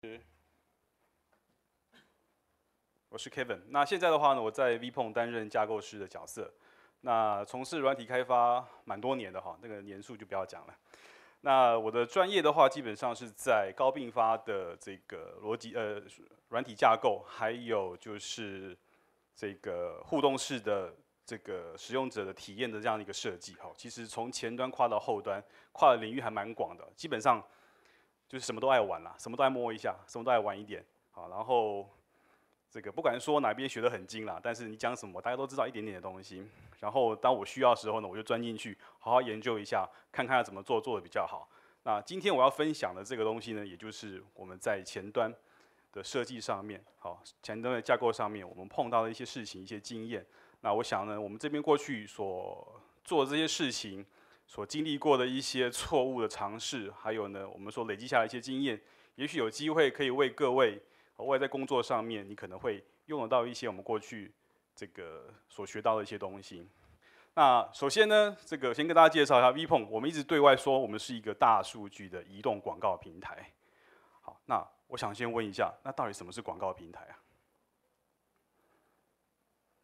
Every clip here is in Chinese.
是，我是 Kevin。那现在的话呢，我在 Vpon 担任架构师的角色。那从事软体开发蛮多年的哈，那个年数就不要讲了。那我的专业的话，基本上是在高并发的这个逻辑、呃软体架构，还有就是这个互动式的这个使用者的体验的这样一个设计哈。其实从前端跨到后端，跨的领域还蛮广的，基本上。就是什么都爱玩啦，什么都爱摸一下，什么都爱玩一点，好，然后这个不管说哪边学的很精啦，但是你讲什么，大家都知道一点点的东西。然后当我需要的时候呢，我就钻进去，好好研究一下，看看要怎么做做的比较好。那今天我要分享的这个东西呢，也就是我们在前端的设计上面，好，前端的架构上面，我们碰到的一些事情、一些经验。那我想呢，我们这边过去所做的这些事情。所经历过的一些错误的尝试，还有呢，我们说累积下来一些经验，也许有机会可以为各位，外在工作上面，你可能会用得到一些我们过去这个所学到的一些东西。那首先呢，这个先跟大家介绍一下 V p o n 我们一直对外说我们是一个大数据的移动广告平台。好，那我想先问一下，那到底什么是广告平台啊？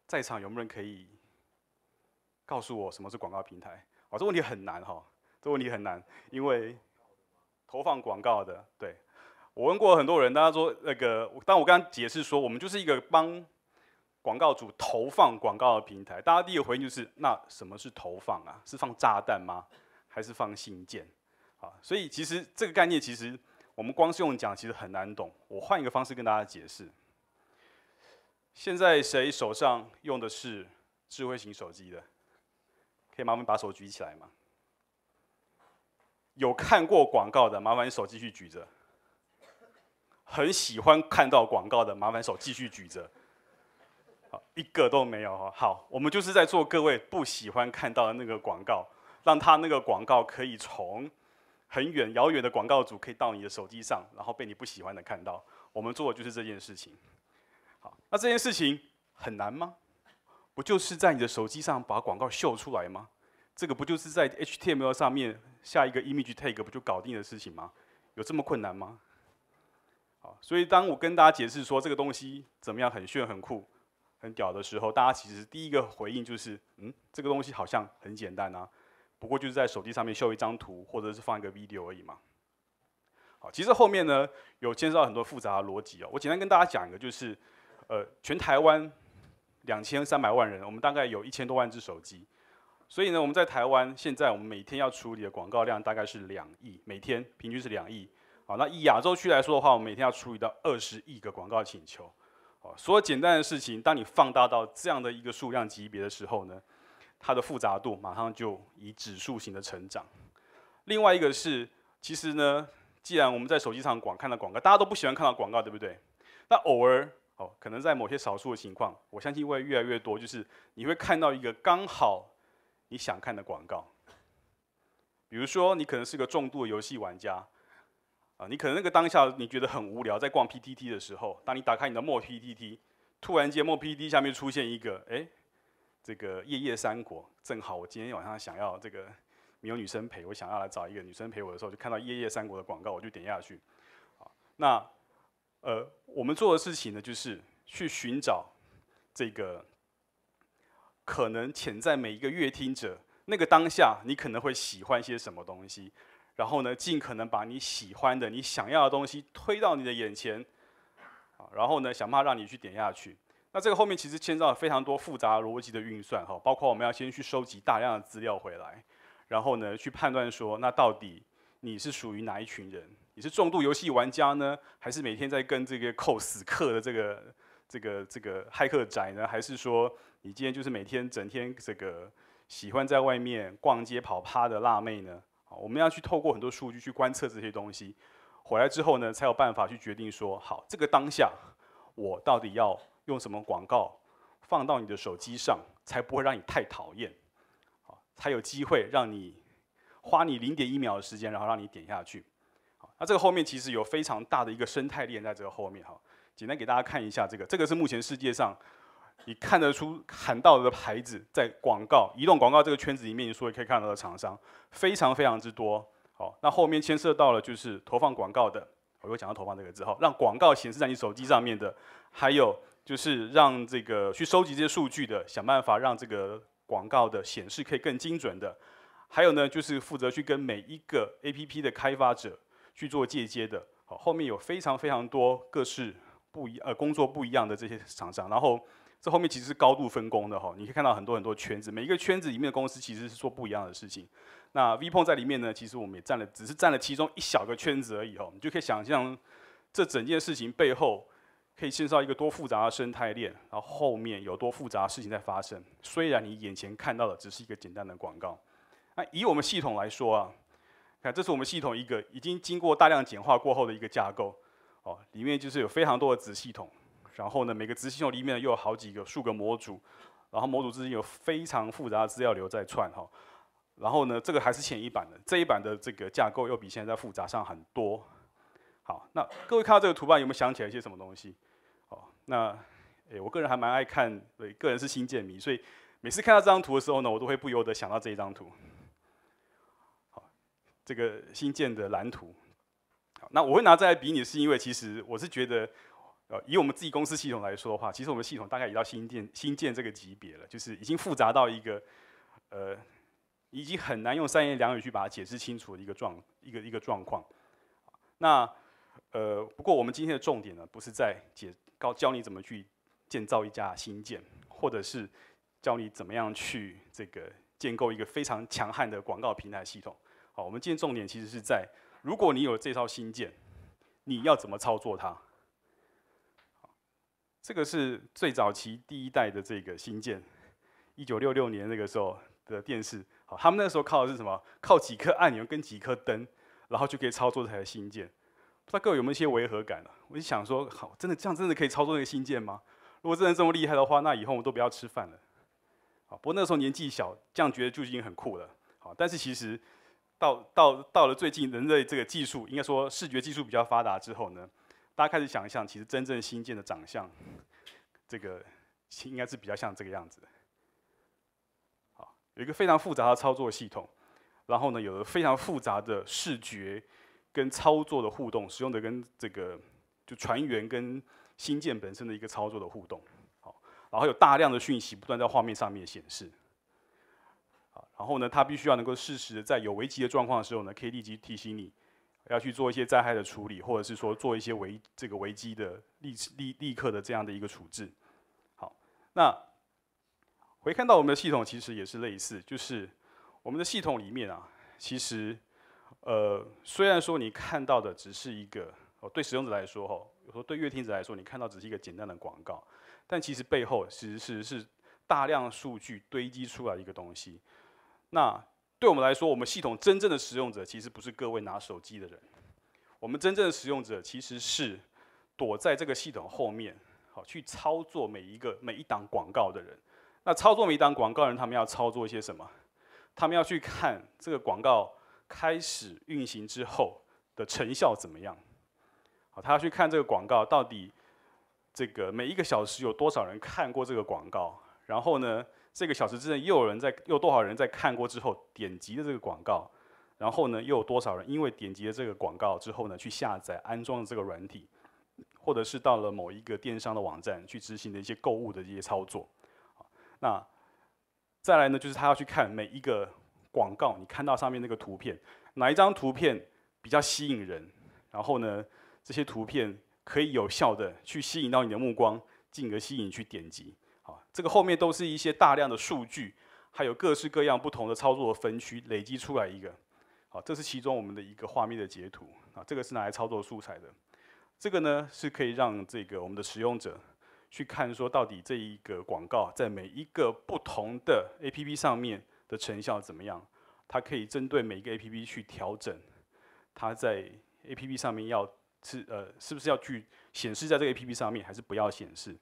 在场有没有人可以告诉我什么是广告平台？这问题很难哈，这问题很难，因为投放广告的，对，我问过很多人，大家说那个，但我刚刚解释说，我们就是一个帮广告主投放广告的平台。大家第一个回应就是，那什么是投放啊？是放炸弹吗？还是放信件？啊，所以其实这个概念，其实我们光是用讲，其实很难懂。我换一个方式跟大家解释。现在谁手上用的是智慧型手机的？可以麻烦把手举起来吗？有看过广告的，麻烦手继续举着。很喜欢看到广告的，麻烦手继续举着。好，一个都没有。好，我们就是在做各位不喜欢看到的那个广告，让他那个广告可以从很远、遥远的广告主，可以到你的手机上，然后被你不喜欢的看到。我们做的就是这件事情。好，那这件事情很难吗？不就是在你的手机上把广告秀出来吗？这个不就是在 HTML 上面下一个 image tag 不就搞定的事情吗？有这么困难吗？好，所以当我跟大家解释说这个东西怎么样很炫很酷很屌的时候，大家其实第一个回应就是嗯，这个东西好像很简单啊，不过就是在手机上面秀一张图或者是放一个 video 而已嘛。好，其实后面呢有牵涉到很多复杂的逻辑哦。我简单跟大家讲一个，就是呃，全台湾。两千三百万人，我们大概有一千多万只手机，所以呢，我们在台湾现在我们每天要处理的广告量大概是两亿每天，平均是两亿。好，那以亚洲区来说的话，我们每天要处理到二十亿个广告请求。好，所有简单的事情，当你放大到这样的一个数量级别的时候呢，它的复杂度马上就以指数型的成长。另外一个是，其实呢，既然我们在手机上广看到广告，大家都不喜欢看到广告，对不对？那偶尔。哦，可能在某些少数的情况，我相信会越来越多，就是你会看到一个刚好你想看的广告。比如说，你可能是个重度的游戏玩家，啊，你可能那个当下你觉得很无聊，在逛 PTT 的时候，当你打开你的墨 PTT，突然间墨 PTT 下面出现一个，哎，这个夜夜三国，正好我今天晚上想要这个没有女生陪，我想要来找一个女生陪我的时候，就看到夜夜三国的广告，我就点下去，好，那。呃，我们做的事情呢，就是去寻找这个可能潜在每一个乐听者那个当下，你可能会喜欢些什么东西，然后呢，尽可能把你喜欢的、你想要的东西推到你的眼前，然后呢，想办法让你去点下去。那这个后面其实牵涉了非常多复杂逻辑的运算哈，包括我们要先去收集大量的资料回来，然后呢，去判断说，那到底你是属于哪一群人。你是重度游戏玩家呢，还是每天在跟这个 cos 死客的这个这个这个骇客宅呢？还是说你今天就是每天整天这个喜欢在外面逛街跑趴的辣妹呢？好，我们要去透过很多数据去观测这些东西，回来之后呢，才有办法去决定说，好，这个当下我到底要用什么广告放到你的手机上，才不会让你太讨厌，好，才有机会让你花你零点一秒的时间，然后让你点下去。那这个后面其实有非常大的一个生态链在这个后面哈，简单给大家看一下这个，这个是目前世界上你看得出看到的牌子，在广告、移动广告这个圈子里面，你说可以看到的厂商非常非常之多。好，那后面牵涉到了就是投放广告的，我又讲到投放这个之后，让广告显示在你手机上面的，还有就是让这个去收集这些数据的，想办法让这个广告的显示可以更精准的，还有呢就是负责去跟每一个 APP 的开发者。去做间接的，好，后面有非常非常多各式不一呃工作不一样的这些厂商，然后这后面其实是高度分工的哈，你可以看到很多很多圈子，每一个圈子里面的公司其实是做不一样的事情。那 V 碰在里面呢，其实我们也占了，只是占了其中一小个圈子而已哦，你就可以想象这整件事情背后可以牵涉一个多复杂的生态链，然后后面有多复杂的事情在发生。虽然你眼前看到的只是一个简单的广告，那以我们系统来说啊。看，这是我们系统一个已经经过大量简化过后的一个架构，哦，里面就是有非常多的子系统，然后呢，每个子系统里面又有好几个、数个模组，然后模组之间有非常复杂的资料流在串哈，然后呢，这个还是前一版的，这一版的这个架构又比现在复杂上很多。好，那各位看到这个图吧，有没有想起来一些什么东西？哦，那诶，我个人还蛮爱看，对，个人是新建迷，所以每次看到这张图的时候呢，我都会不由得想到这一张图。这个新建的蓝图，好，那我会拿这来比拟，是因为其实我是觉得，呃，以我们自己公司系统来说的话，其实我们系统大概已到新建新建这个级别了，就是已经复杂到一个，呃，已经很难用三言两语去把它解释清楚的一个状一个一个状况。那呃，不过我们今天的重点呢，不是在解告教你怎么去建造一家新建，或者是教你怎么样去这个建构一个非常强悍的广告平台系统。好，我们今天重点其实是在，如果你有这套新件，你要怎么操作它？这个是最早期第一代的这个新建，一九六六年那个时候的电视，好，他们那时候靠的是什么？靠几颗按钮跟几颗灯，然后就可以操作这台新件。不知道各位有没有一些违和感啊？我就想说，好，真的这样真的可以操作那个新件吗？如果真的这么厉害的话，那以后我们都不要吃饭了。好，不过那时候年纪小，这样觉得就已经很酷了。好，但是其实。到到到了最近，人类这个技术应该说视觉技术比较发达之后呢，大家开始想象，其实真正新建的长相，这个应该是比较像这个样子。好，有一个非常复杂的操作系统，然后呢，有非常复杂的视觉跟操作的互动，使用的跟这个就船员跟星舰本身的一个操作的互动，好，然后有大量的讯息不断在画面上面显示。然后呢，它必须要能够适时的在有危机的状况的时候呢可以立即提醒你，要去做一些灾害的处理，或者是说做一些危这个危机的立立立刻的这样的一个处置。好，那回看到我们的系统其实也是类似，就是我们的系统里面啊，其实呃，虽然说你看到的只是一个哦，对使用者来说哈，有时候对阅听者来说，你看到只是一个简单的广告，但其实背后其实是是大量数据堆积出来一个东西。那对我们来说，我们系统真正的使用者其实不是各位拿手机的人，我们真正的使用者其实是躲在这个系统后面，好去操作每一个每一档广告的人。那操作每一档广告人，他们要操作一些什么？他们要去看这个广告开始运行之后的成效怎么样？好，他要去看这个广告到底这个每一个小时有多少人看过这个广告，然后呢？这个小时之内，又有人在，又多少人在看过之后点击的这个广告，然后呢，又有多少人因为点击了这个广告之后呢，去下载安装了这个软体，或者是到了某一个电商的网站去执行的一些购物的一些操作。那再来呢，就是他要去看每一个广告，你看到上面那个图片，哪一张图片比较吸引人，然后呢，这些图片可以有效的去吸引到你的目光，进而吸引去点击。这个后面都是一些大量的数据，还有各式各样不同的操作分区累积出来一个。好，这是其中我们的一个画面的截图啊，这个是拿来操作素材的。这个呢是可以让这个我们的使用者去看说，到底这一个广告在每一个不同的 APP 上面的成效怎么样？它可以针对每个 APP 去调整，它在 APP 上面要是呃是不是要去显示在这个 APP 上面，还是不要显示？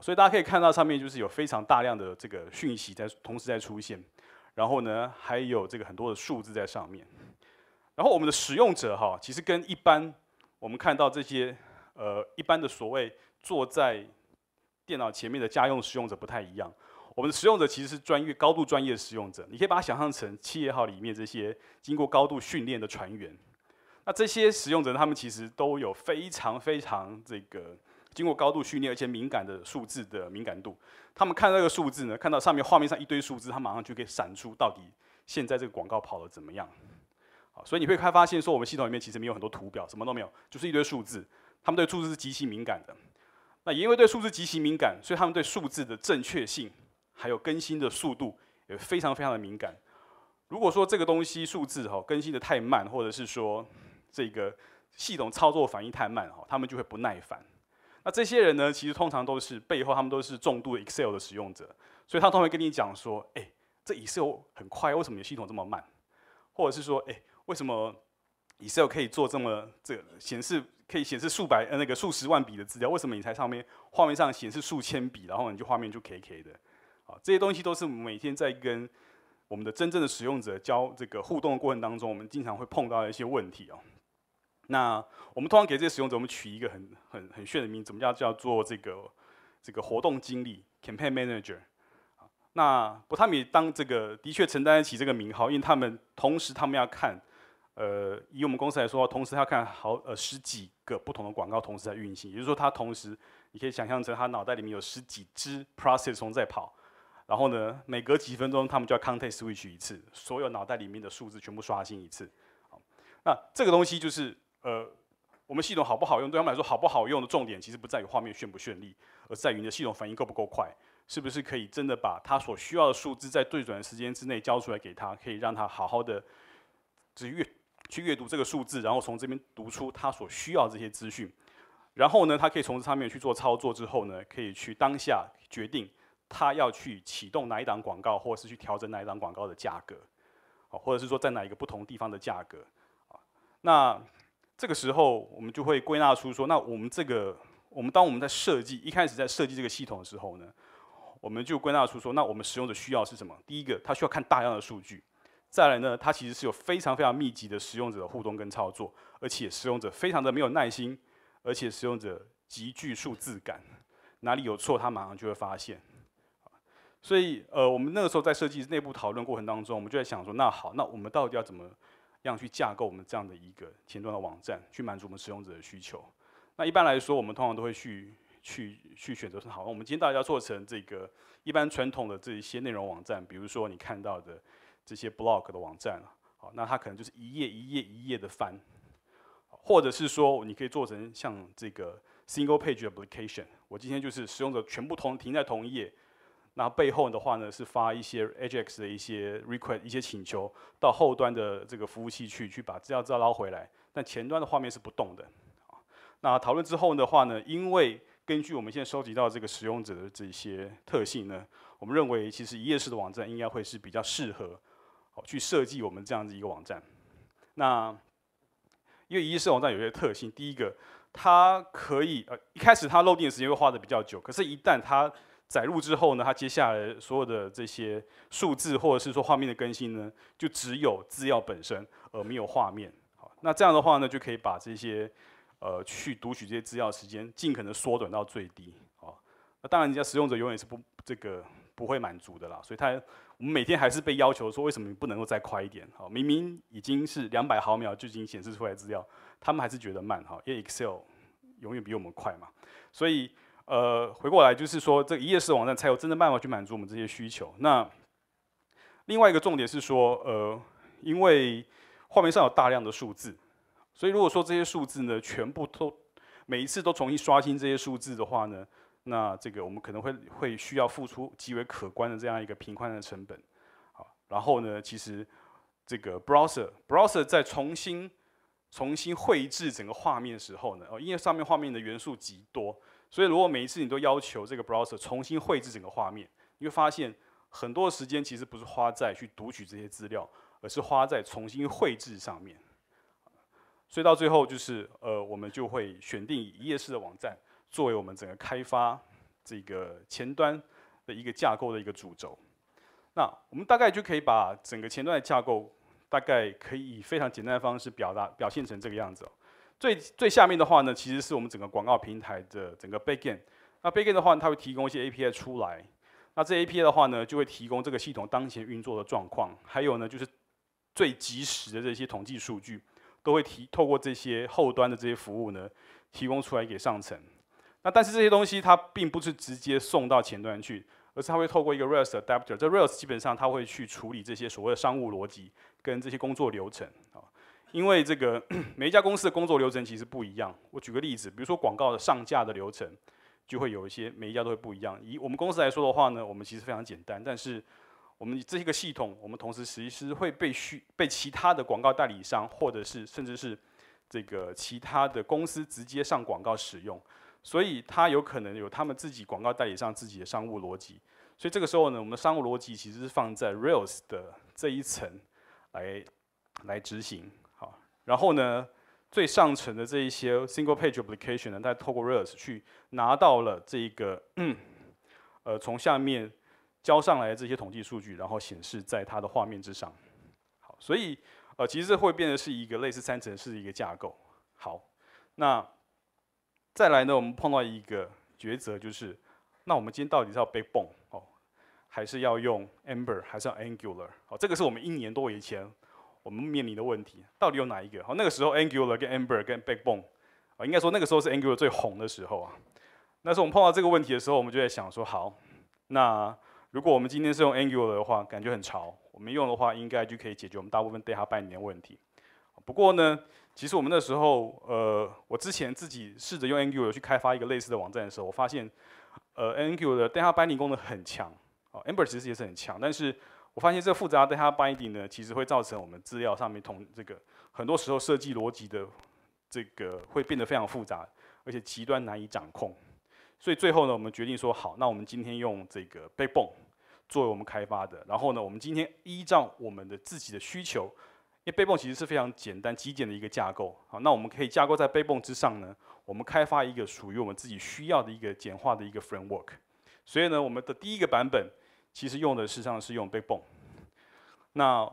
所以大家可以看到上面就是有非常大量的这个讯息在同时在出现，然后呢还有这个很多的数字在上面，然后我们的使用者哈，其实跟一般我们看到这些呃一般的所谓坐在电脑前面的家用使用者不太一样，我们的使用者其实是专业高度专业的使用者，你可以把它想象成企业号里面这些经过高度训练的船员，那这些使用者他们其实都有非常非常这个。经过高度训练而且敏感的数字的敏感度，他们看那个数字呢，看到上面画面上一堆数字，他马上就可以闪出到底现在这个广告跑得怎么样。好，所以你会开发现说，我们系统里面其实没有很多图表，什么都没有，就是一堆数字。他们对数字是极其敏感的。那也因为对数字极其敏感，所以他们对数字的正确性还有更新的速度也非常非常的敏感。如果说这个东西数字哈更新的太慢，或者是说这个系统操作反应太慢哈，他们就会不耐烦。那这些人呢，其实通常都是背后他们都是重度 Excel 的使用者，所以他都会跟你讲说：“哎，这 Excel 很快，为什么你系统这么慢？或者是说，哎，为什么 Excel 可以做这么这显示可以显示数百呃那个数十万笔的资料，为什么你才上面画面上显示数千笔，然后你就画面就 KK 的？啊，这些东西都是每天在跟我们的真正的使用者交这个互动的过程当中，我们经常会碰到的一些问题哦。”那我们通常给这些使用者，我们取一个很很很炫的名，怎么叫叫做这个这个活动经理 （campaign manager）？那不他们也当这个的确承担得起这个名号，因为他们同时他们要看，呃，以我们公司来说，同时要看好呃十几个不同的广告同时在运行，也就是说，他同时你可以想象成他脑袋里面有十几只 process 在跑，然后呢，每隔几分钟他们就要 context switch 一次，所有脑袋里面的数字全部刷新一次。那这个东西就是。呃，我们系统好不好用？对他们来说好不好用的重点，其实不在于画面炫不绚丽，而在于你的系统反应够不够快，是不是可以真的把他所需要的数字在对准的时间之内交出来给他，可以让他好好的，只阅去阅读这个数字，然后从这边读出他所需要的这些资讯，然后呢，他可以从上面去做操作之后呢，可以去当下决定他要去启动哪一档广告，或者是去调整哪一档广告的价格，好，或者是说在哪一个不同地方的价格啊，那。这个时候，我们就会归纳出说，那我们这个，我们当我们在设计一开始在设计这个系统的时候呢，我们就归纳出说，那我们使用者需要是什么？第一个，它需要看大量的数据；再来呢，它其实是有非常非常密集的使用者的互动跟操作，而且使用者非常的没有耐心，而且使用者极具数字感，哪里有错他马上就会发现。所以，呃，我们那个时候在设计内部讨论过程当中，我们就在想说，那好，那我们到底要怎么？这样去架构我们这样的一个前端的网站，去满足我们使用者的需求。那一般来说，我们通常都会去去去选择说，好，我们今天大家要做成这个一般传统的这一些内容网站，比如说你看到的这些 blog 的网站，好，那它可能就是一页一页一页的翻，或者是说你可以做成像这个 single page application，我今天就是使用者全部同停在同一页。那背后的话呢，是发一些 AJAX 的一些 request，一些请求到后端的这个服务器去，去把资料资料捞回来。但前端的画面是不动的。那讨论之后的话呢，因为根据我们现在收集到这个使用者的这些特性呢，我们认为其实一页式的网站应该会是比较适合，好去设计我们这样子一个网站。那因为一页式网站有些特性，第一个，它可以呃一开始它 loading 时间会花的比较久，可是，一旦它载入之后呢，它接下来所有的这些数字或者是说画面的更新呢，就只有资料本身，而没有画面。好，那这样的话呢，就可以把这些，呃，去读取这些资料的时间，尽可能缩短到最低。好，那当然人家使用者永远是不这个不会满足的啦，所以他我们每天还是被要求说，为什么你不能够再快一点？好，明明已经是两百毫秒就已经显示出来资料，他们还是觉得慢。好，因为 Excel 永远比我们快嘛，所以。呃，回过来就是说，这一页式网站才有真正办法去满足我们这些需求。那另外一个重点是说，呃，因为画面上有大量的数字，所以如果说这些数字呢，全部都每一次都重新刷新这些数字的话呢，那这个我们可能会会需要付出极为可观的这样一个平宽的成本。好，然后呢，其实这个 browser browser 在重新重新绘制整个画面的时候呢，哦，因为上面画面的元素极多。所以，如果每一次你都要求这个 browser 重新绘制整个画面，你会发现很多时间其实不是花在去读取这些资料，而是花在重新绘制上面。所以到最后就是，呃，我们就会选定一页式的网站作为我们整个开发这个前端的一个架构的一个主轴。那我们大概就可以把整个前端的架构大概可以以非常简单的方式表达表现成这个样子哦。最最下面的话呢，其实是我们整个广告平台的整个 backend。那 backend 的话，它会提供一些 API 出来。那这 API 的话呢，就会提供这个系统当前运作的状况，还有呢，就是最及时的这些统计数据，都会提透过这些后端的这些服务呢，提供出来给上层。那但是这些东西它并不是直接送到前端去，而是它会透过一个 r a l s adapter。这 r a l s 基本上它会去处理这些所谓的商务逻辑跟这些工作流程。因为这个 每一家公司的工作流程其实不一样。我举个例子，比如说广告的上架的流程，就会有一些每一家都会不一样。以我们公司来说的话呢，我们其实非常简单，但是我们这一个系统，我们同时实施会被需被其他的广告代理商，或者是甚至是这个其他的公司直接上广告使用，所以它有可能有他们自己广告代理商自己的商务逻辑。所以这个时候呢，我们的商务逻辑其实是放在 Rails 的这一层来来执行。然后呢，最上层的这一些 single page application 呢，它透过 Rails 去拿到了这一个，呃，从下面交上来的这些统计数据，然后显示在它的画面之上。好，所以呃，其实会变得是一个类似三层式的一个架构。好，那再来呢，我们碰到一个抉择，就是那我们今天到底是要 b i g b o n e 哦，还是要用 Ember，还是要 Angular？好，这个是我们一年多以前。我们面临的问题到底有哪一个？好，那个时候 Angular 跟 Ember 跟 Backbone，啊，应该说那个时候是 Angular 最红的时候啊。那时候我们碰到这个问题的时候，我们就在想说，好，那如果我们今天是用 Angular 的话，感觉很潮，我们用的话，应该就可以解决我们大部分 Data Binding 的问题。不过呢，其实我们那时候，呃，我之前自己试着用 Angular 去开发一个类似的网站的时候，我发现，呃，Angular 的 Data Binding 功能很强，哦 Ember 其实也是很强，但是。我发现这复杂，它的 b n d i n g 呢，其实会造成我们资料上面同这个很多时候设计逻辑的这个会变得非常复杂，而且极端难以掌控。所以最后呢，我们决定说好，那我们今天用这个 Beacon 作为我们开发的。然后呢，我们今天依照我们的自己的需求，因为 Beacon 其实是非常简单、极简的一个架构。好，那我们可以架构在 Beacon 之上呢，我们开发一个属于我们自己需要的一个简化的一个 framework。所以呢，我们的第一个版本。其实用的实际上是用 Backbone，那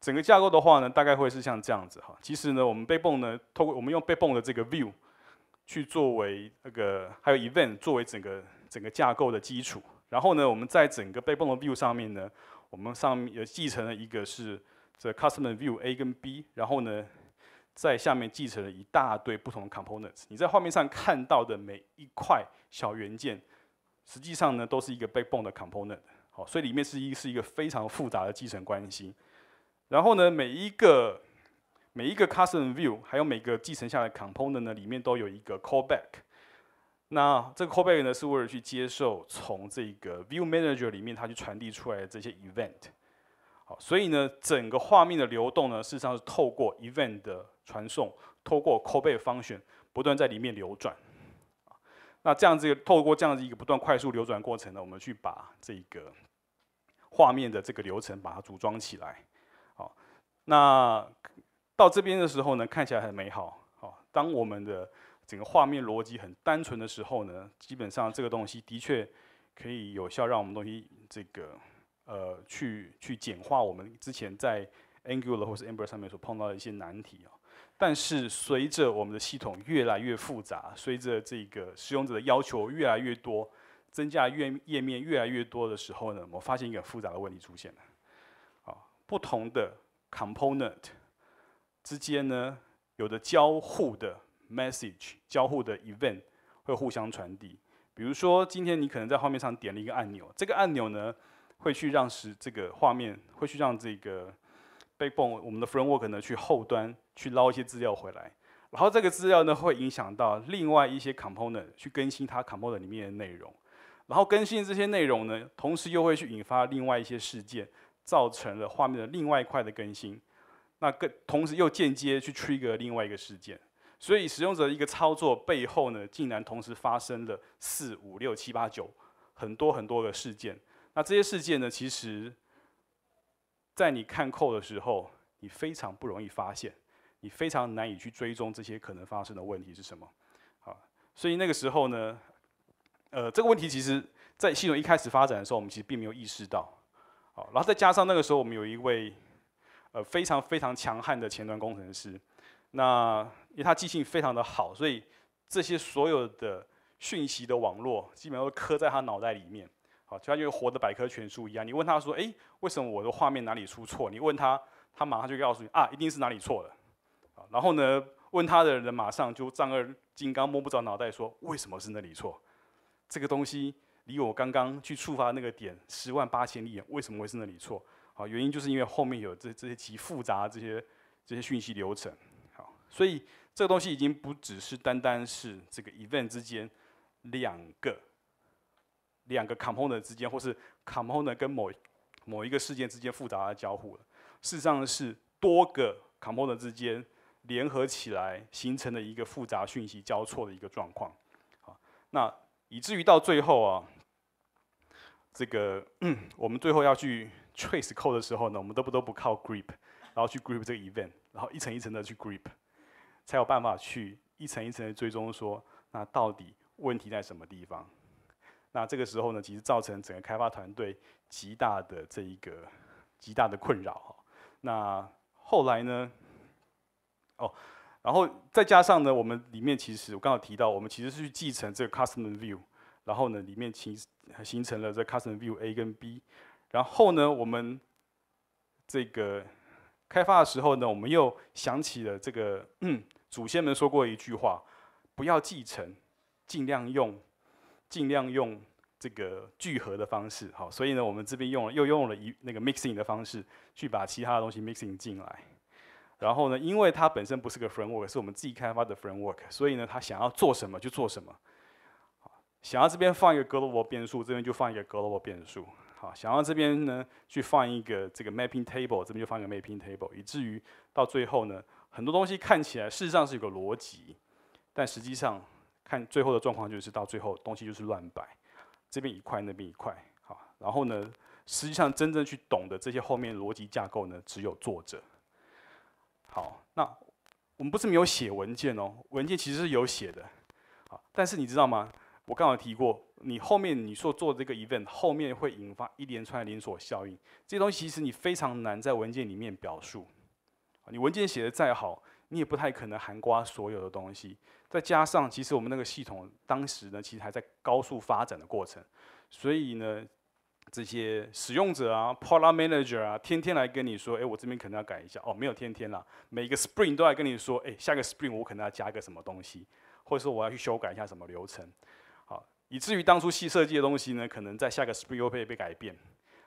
整个架构的话呢，大概会是像这样子哈。其实呢，我们 Backbone 呢，透过我们用 Backbone 的这个 View 去作为那个还有 Event 作为整个整个架构的基础。然后呢，我们在整个 Backbone 的 View 上面呢，我们上面也继承了一个是这 Custom e r View A 跟 B。然后呢，在下面继承了一大堆不同的 Components。你在画面上看到的每一块小元件。实际上呢，都是一个被泵的 component，好，所以里面是一是一个非常复杂的继承关系。然后呢，每一个每一个 custom view，还有每个继承下来的 component 呢，里面都有一个 callback。那这个 callback 呢，是为了去接受从这个 view manager 里面它去传递出来的这些 event。好，所以呢，整个画面的流动呢，事实上是透过 event 的传送，透过 callback function 不断在里面流转。那这样子，透过这样子一个不断快速流转过程呢，我们去把这个画面的这个流程把它组装起来。好，那到这边的时候呢，看起来很美好。好，当我们的整个画面逻辑很单纯的时候呢，基本上这个东西的确可以有效让我们东西这个呃去去简化我们之前在 Angular 或是 Ember 上面所碰到的一些难题啊。但是随着我们的系统越来越复杂，随着这个使用者的要求越来越多，增加越页面越来越多的时候呢，我发现一个复杂的问题出现了。啊，不同的 component 之间呢，有的交互的 message、交互的 event 会互相传递。比如说，今天你可能在画面上点了一个按钮，这个按钮呢，会去让使这个画面会去让这个被泵，我们的 framework 呢去后端去捞一些资料回来，然后这个资料呢会影响到另外一些 component 去更新它 component 里面的内容，然后更新这些内容呢，同时又会去引发另外一些事件，造成了画面的另外一块的更新，那更同时又间接去 trigger 另外一个事件，所以使用者一个操作背后呢，竟然同时发生了四五六七八九很多很多的事件，那这些事件呢，其实。在你看扣的时候，你非常不容易发现，你非常难以去追踪这些可能发生的问题是什么，啊，所以那个时候呢，呃，这个问题其实，在系统一开始发展的时候，我们其实并没有意识到，好，然后再加上那个时候我们有一位，呃，非常非常强悍的前端工程师，那因为他记性非常的好，所以这些所有的讯息的网络，基本上都刻在他脑袋里面。好，就像一个活的百科全书一样，你问他说：“哎，为什么我的画面哪里出错？”你问他，他马上就告诉你：“啊，一定是哪里错了。”好，然后呢，问他的人马上就丈二金刚摸不着脑袋，说：“为什么是那里错？这个东西离我刚刚去触发那个点十万八千里，为什么会是那里错？好，原因就是因为后面有这这些极复杂这些这些讯息流程。好，所以这个东西已经不只是单单是这个 event 之间两个。”两个 component 之间，或是 component 跟某某一个事件之间复杂的交互了。事实上是多个 component 之间联合起来形成的一个复杂讯息交错的一个状况。啊，那以至于到最后啊，这个我们最后要去 trace code 的时候呢，我们都不都不靠 grip，然后去 grip 这个 event，然后一层一层的去 grip，才有办法去一层一层的追踪，说那到底问题在什么地方？那这个时候呢，其实造成整个开发团队极大的这一个极大的困扰哈。那后来呢，哦，然后再加上呢，我们里面其实我刚好提到，我们其实是去继承这个 custom view，然后呢里面其实形成了这 custom view A 跟 B。然后呢，我们这个开发的时候呢，我们又想起了这个 祖先们说过一句话：不要继承，尽量用。尽量用这个聚合的方式，好，所以呢，我们这边用了又用了一那个 mixing 的方式，去把其他的东西 mixing 进来。然后呢，因为它本身不是个 framework，是我们自己开发的 framework，所以呢，它想要做什么就做什么。想要这边放一个 global 变数，这边就放一个 global 变数。好，想要这边呢去放一个这个 mapping table，这边就放一个 mapping table，以至于到最后呢，很多东西看起来事实上是有个逻辑，但实际上。看最后的状况，就是到最后东西就是乱摆，这边一块那边一块，好，然后呢，实际上真正去懂得这些后面逻辑架构呢，只有作者。好，那我们不是没有写文件哦，文件其实是有写的，好，但是你知道吗？我刚刚提过，你后面你所做这个 event，后面会引发一连串的连锁效应，这东西其实你非常难在文件里面表述，你文件写的再好。你也不太可能涵盖所有的东西，再加上其实我们那个系统当时呢，其实还在高速发展的过程，所以呢，这些使用者啊、p r o d u c t Manager 啊，天天来跟你说：“哎，我这边可能要改一下。”哦，没有天天啦，每个 Spring 都来跟你说：“哎，下个 Spring 我可能要加个什么东西，或者说我要去修改一下什么流程。”好，以至于当初系设计的东西呢，可能在下个 Spring 又被被改变。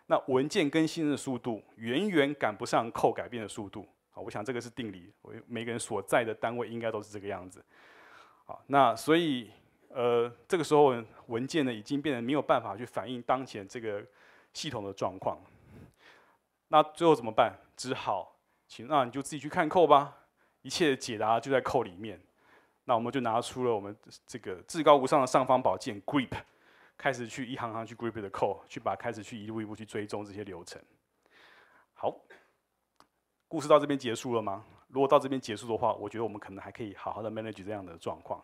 那文件更新的速度远远赶不上扣改变的速度。好，我想这个是定理。我每个人所在的单位应该都是这个样子。好，那所以，呃，这个时候文件呢，已经变得没有办法去反映当前这个系统的状况。那最后怎么办？只好，请那你就自己去看扣吧。一切解答就在扣里面。那我们就拿出了我们这个至高无上的尚方宝剑 g r i p 开始去一行行去 g r i p 的扣，去把开始去一步一步去追踪这些流程。好。故事到这边结束了吗？如果到这边结束的话，我觉得我们可能还可以好好的 manage 这样的状况。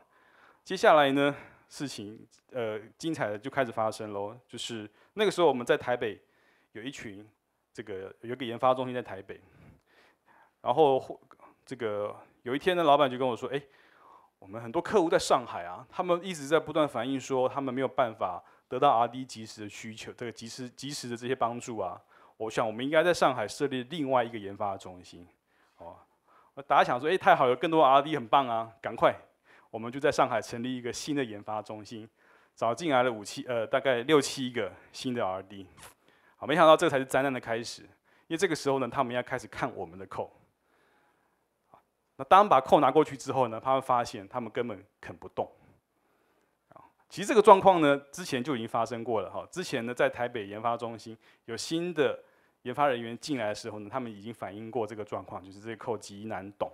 接下来呢，事情呃精彩的就开始发生喽。就是那个时候我们在台北有一群这个有一个研发中心在台北，然后这个有一天呢，老板就跟我说：“哎，我们很多客户在上海啊，他们一直在不断反映说，他们没有办法得到 R&D 及时的需求，这个及时及时的这些帮助啊。”我想，我们应该在上海设立另外一个研发中心，哦，大家想说，哎，太好，有更多的 R&D 很棒啊，赶快，我们就在上海成立一个新的研发中心，找进来了五七呃，大概六七个新的 R&D，好，没想到这才是灾难的开始，因为这个时候呢，他们要开始看我们的扣，那当把扣拿过去之后呢，他们发现他们根本啃不动。其实这个状况呢，之前就已经发生过了哈。之前呢，在台北研发中心有新的研发人员进来的时候呢，他们已经反映过这个状况，就是这个扣极难懂。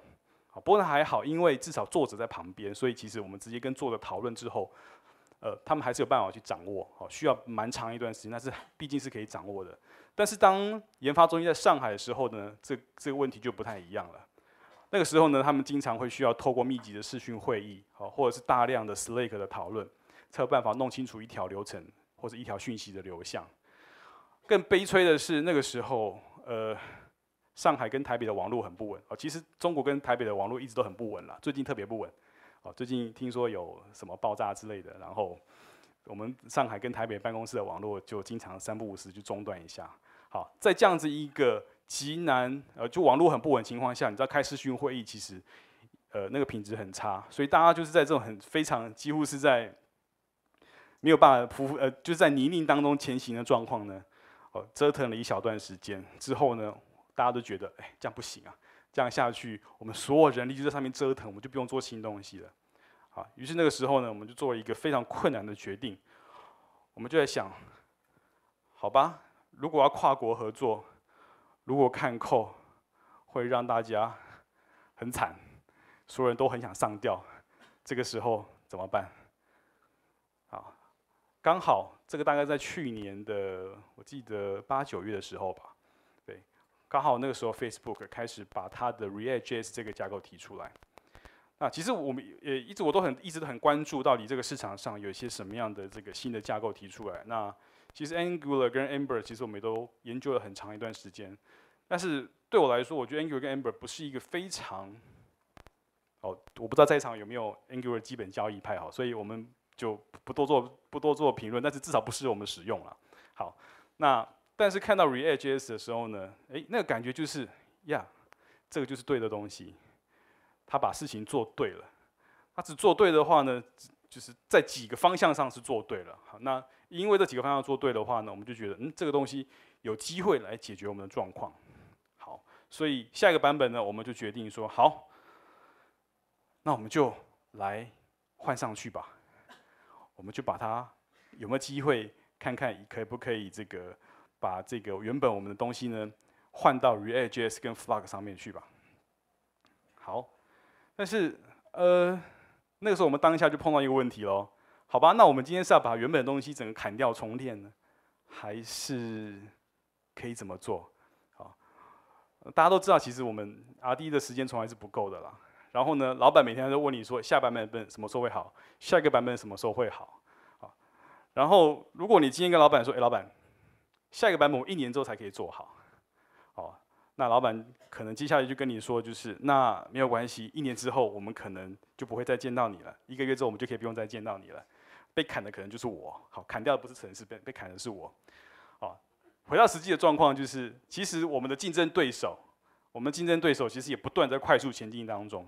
好，不过还好，因为至少作者在旁边，所以其实我们直接跟作者讨论之后，呃，他们还是有办法去掌握。好，需要蛮长一段时间，但是毕竟是可以掌握的。但是当研发中心在上海的时候呢，这这个问题就不太一样了。那个时候呢，他们经常会需要透过密集的视讯会议，好，或者是大量的 Slack 的讨论。没有办法弄清楚一条流程或者一条讯息的流向。更悲催的是，那个时候，呃，上海跟台北的网络很不稳。哦，其实中国跟台北的网络一直都很不稳了，最近特别不稳。哦，最近听说有什么爆炸之类的，然后我们上海跟台北办公室的网络就经常三不五时就中断一下。好，在这样子一个极难，呃，就网络很不稳情况下，你知道开视讯会议其实，呃，那个品质很差，所以大家就是在这种很非常几乎是在。没有办法匍匐，呃，就在泥泞当中前行的状况呢，哦，折腾了一小段时间之后呢，大家都觉得，哎，这样不行啊，这样下去，我们所有人力就在上面折腾，我们就不用做新东西了，好，于是那个时候呢，我们就做了一个非常困难的决定，我们就在想，好吧，如果要跨国合作，如果看扣会让大家很惨，所有人都很想上吊，这个时候怎么办？好。刚好这个大概在去年的，我记得八九月的时候吧，对，刚好那个时候 Facebook 开始把它的 ReactJS 这个架构提出来。那其实我们也一直我都很一直都很关注到底这个市场上有一些什么样的这个新的架构提出来。那其实 Angular 跟 Amber 其实我们都研究了很长一段时间，但是对我来说，我觉得 Angular 跟 Amber 不是一个非常……哦，我不知道在场有没有 Angular 基本交易派哈，所以我们。就不多做不多做评论，但是至少不适合我们使用了。好，那但是看到 ReactJS 的时候呢，哎，那个感觉就是呀，这个就是对的东西，他把事情做对了。他只做对的话呢，就是在几个方向上是做对了。好，那因为这几个方向做对的话呢，我们就觉得嗯，这个东西有机会来解决我们的状况。好，所以下一个版本呢，我们就决定说好，那我们就来换上去吧。我们就把它有没有机会看看，可不可以这个把这个原本我们的东西呢换到 React JS 跟 f l a g 上面去吧。好，但是呃那个时候我们当下就碰到一个问题喽。好吧，那我们今天是要把原本的东西整个砍掉重练呢，还是可以怎么做？好，大家都知道，其实我们 R D 的时间从来是不够的啦。然后呢，老板每天都问你说，下版本什么时候会好？下一个版本什么时候会好？啊，然后如果你今天跟老板说，哎，老板，下一个版本我一年之后才可以做好，哦，那老板可能接下来就跟你说，就是那没有关系，一年之后我们可能就不会再见到你了，一个月之后我们就可以不用再见到你了，被砍的可能就是我，好，砍掉的不是城市，被被砍的是我，好，回到实际的状况就是，其实我们的竞争对手，我们竞争对手其实也不断在快速前进当中。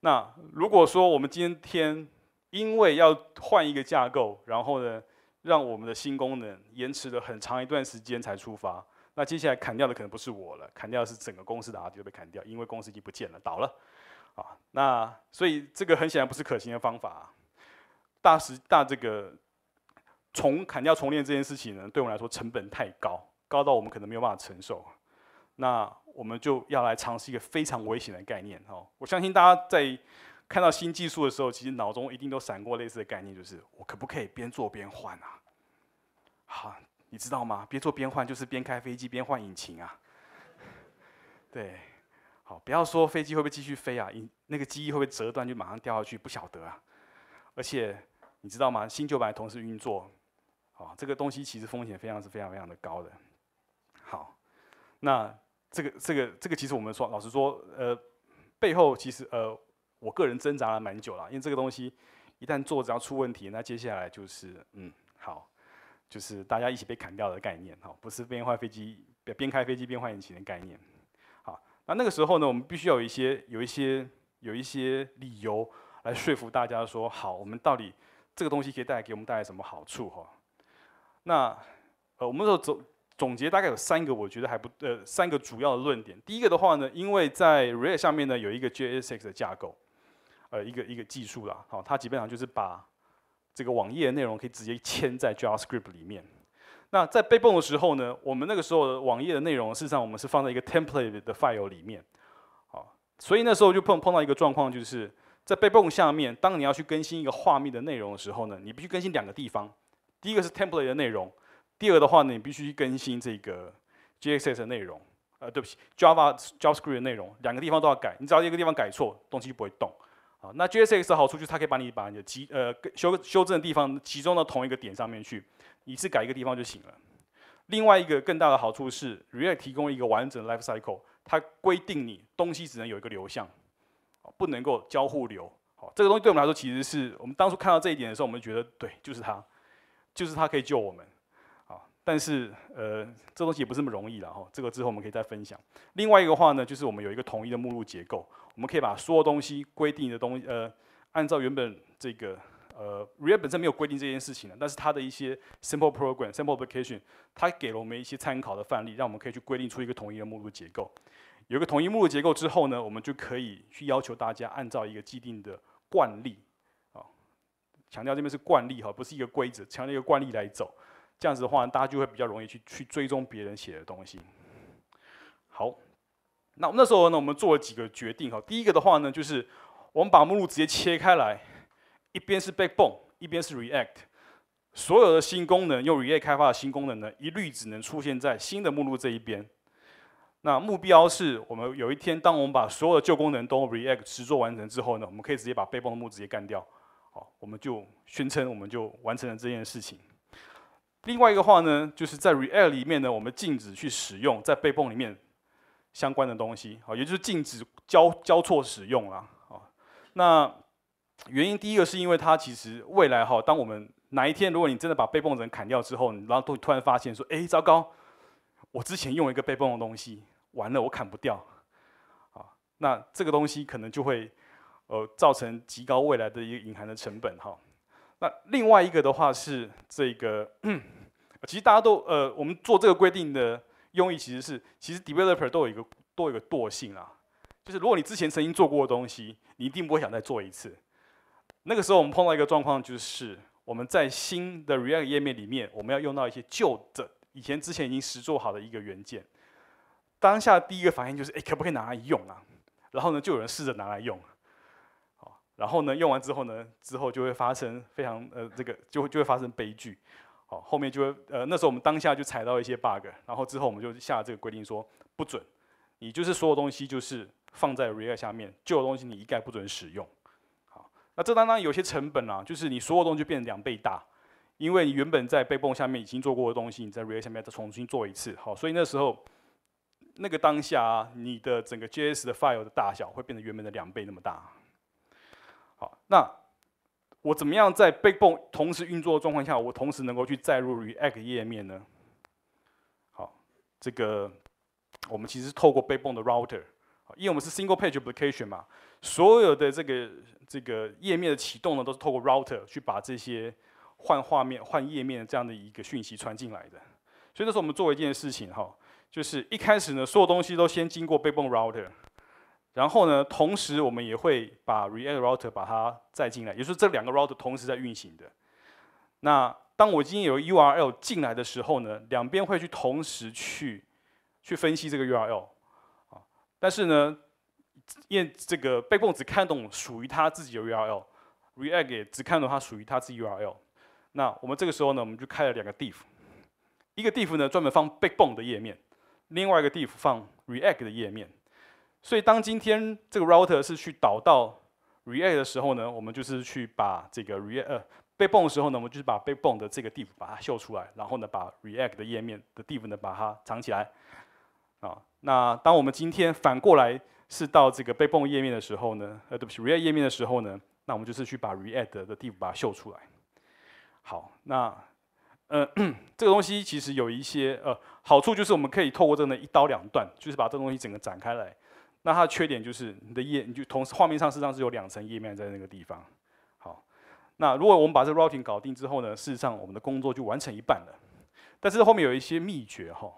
那如果说我们今天因为要换一个架构，然后呢，让我们的新功能延迟了很长一段时间才出发，那接下来砍掉的可能不是我了，砍掉是整个公司的阿迪都被砍掉，因为公司已经不见了，倒了，啊，那所以这个很显然不是可行的方法。大时大这个重砍掉重练这件事情呢，对我们来说成本太高，高到我们可能没有办法承受。那。我们就要来尝试一个非常危险的概念哦！我相信大家在看到新技术的时候，其实脑中一定都闪过类似的概念，就是我可不可以边做边换啊？好，你知道吗？边做边换就是边开飞机边换引擎啊！对，好，不要说飞机会不会继续飞啊？引那个机翼会不会折断就马上掉下去？不晓得啊！而且你知道吗？新旧版同时运作，啊，这个东西其实风险非常是非常非常的高的。好，那。这个这个这个，其实我们说，老实说，呃，背后其实呃，我个人挣扎了蛮久了，因为这个东西一旦做，只要出问题，那接下来就是嗯，好，就是大家一起被砍掉的概念，好，不是边换飞机边边开飞机边换引擎的概念，好，那那个时候呢，我们必须要有一些有一些有一些理由来说服大家说，好，我们到底这个东西可以带来给我们带来什么好处哈？那呃，我们说走。总结大概有三个，我觉得还不呃三个主要的论点。第一个的话呢，因为在 React 上面呢有一个 JSX 的架构，呃一个一个技术啦，好，它基本上就是把这个网页的内容可以直接嵌在 JavaScript 里面。那在被 a 的时候呢，我们那个时候的网页的内容事实上我们是放在一个 Template 的 file 里面，好，所以那时候就碰碰到一个状况，就是在被 a 下面，当你要去更新一个画面的内容的时候呢，你必须更新两个地方，第一个是 Template 的内容。第二的话呢，你必须更新这个 j s s 的内容，呃，对不起，Java JavaScript 的内容，两个地方都要改。你只要一个地方改错，东西就不会动。好，那 j s 的好处就是它可以把你把你的集呃修修正的地方集中到同一个点上面去，一次改一个地方就行了。另外一个更大的好处是 React 提供一个完整的 Life Cycle，它规定你东西只能有一个流向，不能够交互流。好，这个东西对我们来说，其实是我们当初看到这一点的时候，我们觉得对，就是它，就是它可以救我们。但是，呃，这东西也不是那么容易了哈。这个之后我们可以再分享。另外一个话呢，就是我们有一个统一的目录结构，我们可以把所有东西规定的东西，呃，按照原本这个，呃，React 本身没有规定这件事情的，但是它的一些 simple program、simple application，它给了我们一些参考的范例，让我们可以去规定出一个统一的目录结构。有个统一目录结构之后呢，我们就可以去要求大家按照一个既定的惯例，啊，强调这边是惯例哈，不是一个规则，强调一个惯例来走。这样子的话，大家就会比较容易去去追踪别人写的东西。好，那那时候呢，我们做了几个决定哈。第一个的话呢，就是我们把目录直接切开来，一边是 Backbone，一边是 React。所有的新功能用 React 开发的新功能呢，一律只能出现在新的目录这一边。那目标是我们有一天，当我们把所有的旧功能都 React 实作完成之后呢，我们可以直接把 Backbone 目录直接干掉。好，我们就宣称我们就完成了这件事情。另外一个话呢，就是在 React 里面呢，我们禁止去使用在背泵里面相关的东西，啊，也就是禁止交交错使用啦，啊，那原因第一个是因为它其实未来哈，当我们哪一天如果你真的把背泵的人砍掉之后，然后突突然发现说，哎，糟糕，我之前用一个背泵的东西，完了，我砍不掉，啊，那这个东西可能就会呃造成极高未来的一个隐含的成本哈。那另外一个的话是这个，其实大家都呃，我们做这个规定的用意其实是，其实 developer 都有一个有一个惰性啊，就是如果你之前曾经做过的东西，你一定不会想再做一次。那个时候我们碰到一个状况，就是我们在新的 React 页面里面，我们要用到一些旧的以前之前已经实做好的一个元件。当下第一个反应就是，哎，可不可以拿来用啊？然后呢，就有人试着拿来用。然后呢，用完之后呢，之后就会发生非常呃，这个就会就会发生悲剧，好，后面就会呃，那时候我们当下就踩到一些 bug，然后之后我们就下这个规定说，不准，你就是所有东西就是放在 React 下面，旧的东西你一概不准使用，好，那这当然有些成本啊，就是你所有东西就变两倍大，因为你原本在被泵下面已经做过的东西，你在 React 下面再重新做一次，好，所以那时候那个当下，你的整个 JS 的 file 的大小会变成原本的两倍那么大。好，那我怎么样在被泵同时运作的状况下，我同时能够去载入 React 页面呢？好，这个我们其实透过被泵的 Router，因为我们是 Single Page Application 嘛，所有的这个这个页面的启动呢，都是透过 Router 去把这些换画面、换页面这样的一个讯息传进来的。所以这是我们做一件事情哈，就是一开始呢，所有东西都先经过被泵 Router。然后呢，同时我们也会把 React Router 把它载进来，也就是这两个 Router 同时在运行的。那当我今天有 URL 进来的时候呢，两边会去同时去去分析这个 URL，啊，但是呢，因为这个 Backbone 只看懂属于它自己的 URL，React 也只看懂它属于它自己 URL。那我们这个时候呢，我们就开了两个 d i f 一个 d i f 呢专门放 Backbone 的页面，另外一个 d i f 放 React 的页面。所以，当今天这个 router 是去导到 React 的时候呢，我们就是去把这个 React 被泵的时候呢，我们就是把被泵的这个 div 它秀出来，然后呢，把 React 的页面的 div 呢把它藏起来啊。那当我们今天反过来是到这个被泵页面的时候呢，呃，对不起，React 页面的时候呢，那我们就是去把 React 的 div 它秀出来。好，那呃，这个东西其实有一些呃好处，就是我们可以透过这个一刀两断，就是把这东西整个展开来。那它的缺点就是你的页，你就同时画面上事实上是有两层页面在那个地方。好，那如果我们把这个 routing 搞定之后呢，事实上我们的工作就完成一半了。但是后面有一些秘诀哈，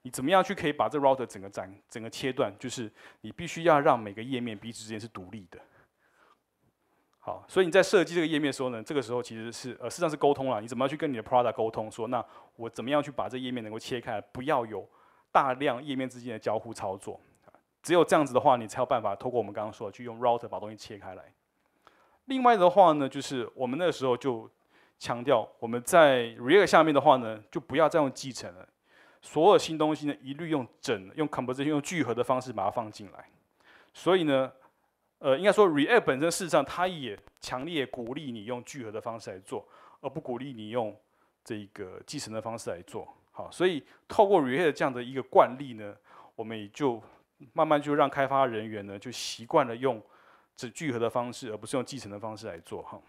你怎么样去可以把这 router 整个展整个切断？就是你必须要让每个页面彼此之间是独立的。好，所以你在设计这个页面的时候呢，这个时候其实是呃实际上是沟通了，你怎么样去跟你的 product 沟通说，那我怎么样去把这页面能够切开，不要有大量页面之间的交互操作。只有这样子的话，你才有办法透过我们刚刚说，的去用 router 把东西切开来。另外的话呢，就是我们那时候就强调，我们在 React 下面的话呢，就不要再用继承了，所有新东西呢，一律用整、用 composition、用聚合的方式把它放进来。所以呢，呃，应该说 React 本身事实上它也强烈鼓励你用聚合的方式来做，而不鼓励你用这个继承的方式来做。好，所以透过 React 这样的一个惯例呢，我们也就。慢慢就让开发人员呢，就习惯了用只聚合的方式，而不是用继承的方式来做哈。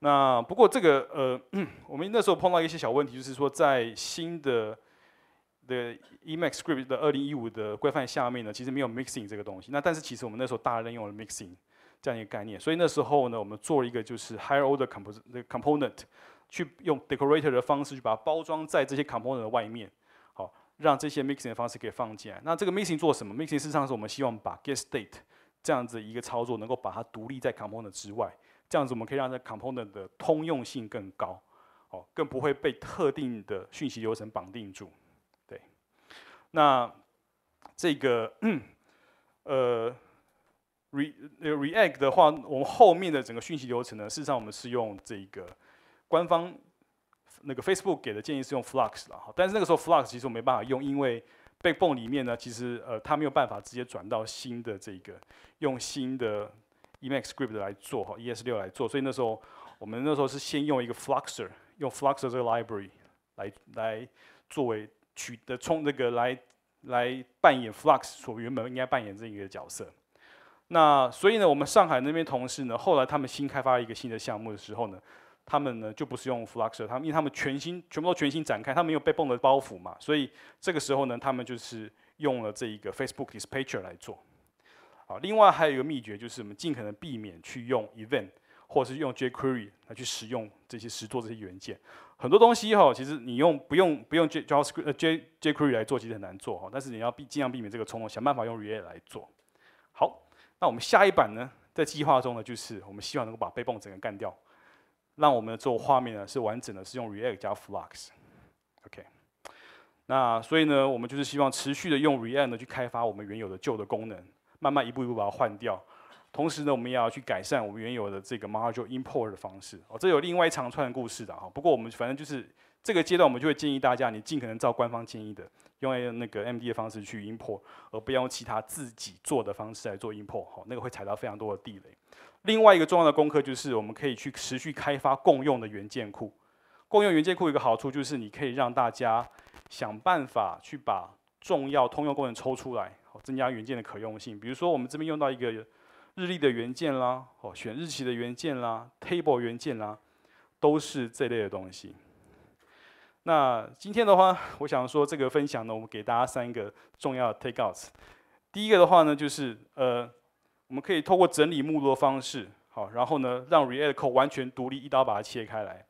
那不过这个呃，我们那时候碰到一些小问题，就是说在新的的 Emacs Script 的二零一五的规范下面呢，其实没有 Mixing 这个东西。那但是其实我们那时候大量用了 Mixing 这样一个概念，所以那时候呢，我们做了一个就是 Higher Order Component 去用 Decorator 的方式，去把它包装在这些 Component 的外面。让这些 mixing 的方式给放进来。那这个 mixing 做什么？mixing 事实上是我们希望把 get state 这样子一个操作能够把它独立在 component 之外，这样子我们可以让这 component 的通用性更高，哦，更不会被特定的讯息流程绑定住。对，那这个呃，React re 的话，我们后面的整个讯息流程呢，事实上我们是用这个官方。那个 Facebook 给的建议是用 Flux 了哈，但是那个时候 Flux 其实我没办法用，因为 BigBang 里面呢，其实呃它没有办法直接转到新的这个用新的 EmacsScript 来做哈 ES 六来做，所以那时候我们那时候是先用一个 Fluxer 用 Fluxer 这个 library 来来作为取的冲这个来来扮演 Flux 所原本应该扮演这一个角色。那所以呢，我们上海那边同事呢，后来他们新开发一个新的项目的时候呢。他们呢就不是用 f l u x e r 他们因为他们全新全部都全新展开，他们有被泵的包袱嘛，所以这个时候呢，他们就是用了这一个 Facebook Dispatcher 来做。好，另外还有一个秘诀就是我们尽可能避免去用 Event，或者是用 jQuery 来去使用这些实做这些元件。很多东西哈，其实你用不用不用 JavaScript 呃 jQuery j 来做其实很难做哈，但是你要避尽量避免这个冲动，想办法用 React 来做。好，那我们下一版呢，在计划中呢，就是我们希望能够把被 n 整个干掉。让我们做画面呢是完整的，是用 React 加 Flux，OK。那所以呢，我们就是希望持续的用 React 去开发我们原有的旧的功能，慢慢一步一步把它换掉。同时呢，我们也要去改善我们原有的这个 Module Import 的方式。哦，这有另外一长串的故事的哈。不过我们反正就是这个阶段，我们就会建议大家，你尽可能照官方建议的，用那个 MD 的方式去 Import，而不要用其他自己做的方式来做 Import 哈，那个会踩到非常多的地雷。另外一个重要的功课就是，我们可以去持续开发共用的元件库。共用元件库一个好处就是，你可以让大家想办法去把重要通用功能抽出来，增加元件的可用性。比如说，我们这边用到一个日历的元件啦，哦，选日期的元件啦，table 元件啦，都是这类的东西。那今天的话，我想说这个分享呢，我们给大家三个重要的 take out。第一个的话呢，就是呃。我们可以透过整理目录的方式，好，然后呢，让 React Core 完全独立，一刀把它切开来。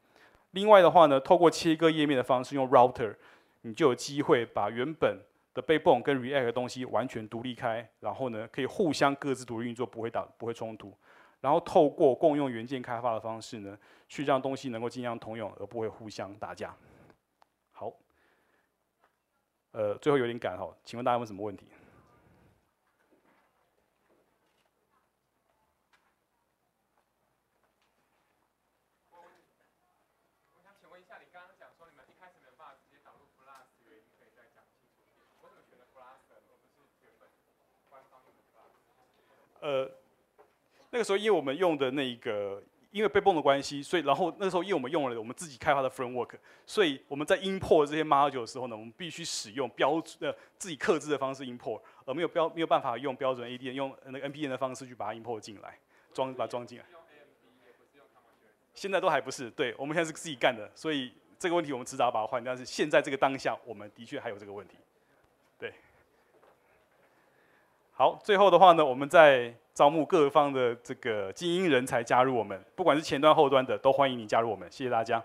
另外的话呢，透过切割页面的方式，用 Router，你就有机会把原本的 Backbone 跟 React 的东西完全独立开，然后呢，可以互相各自独立运作，不会打，不会冲突。然后透过共用元件开发的方式呢，去让东西能够尽量通用，而不会互相打架。好，呃，最后有点赶哈，请问大家问什么问题？呃，那个时候因为我们用的那个，因为被泵的关系，所以然后那个时候因为我们用了我们自己开发的 framework，所以我们在 import 这些 module 的时候呢，我们必须使用标准呃自己刻制的方式 import，而没有标没有办法用标准 ADN 用那个 NPN 的方式去把它 import 进来，装把它装进来。现在都还不是，对我们现在是自己干的，所以这个问题我们迟早把它换。但是现在这个当下，我们的确还有这个问题。好，最后的话呢，我们在招募各方的这个精英人才加入我们，不管是前端、后端的，都欢迎你加入我们，谢谢大家。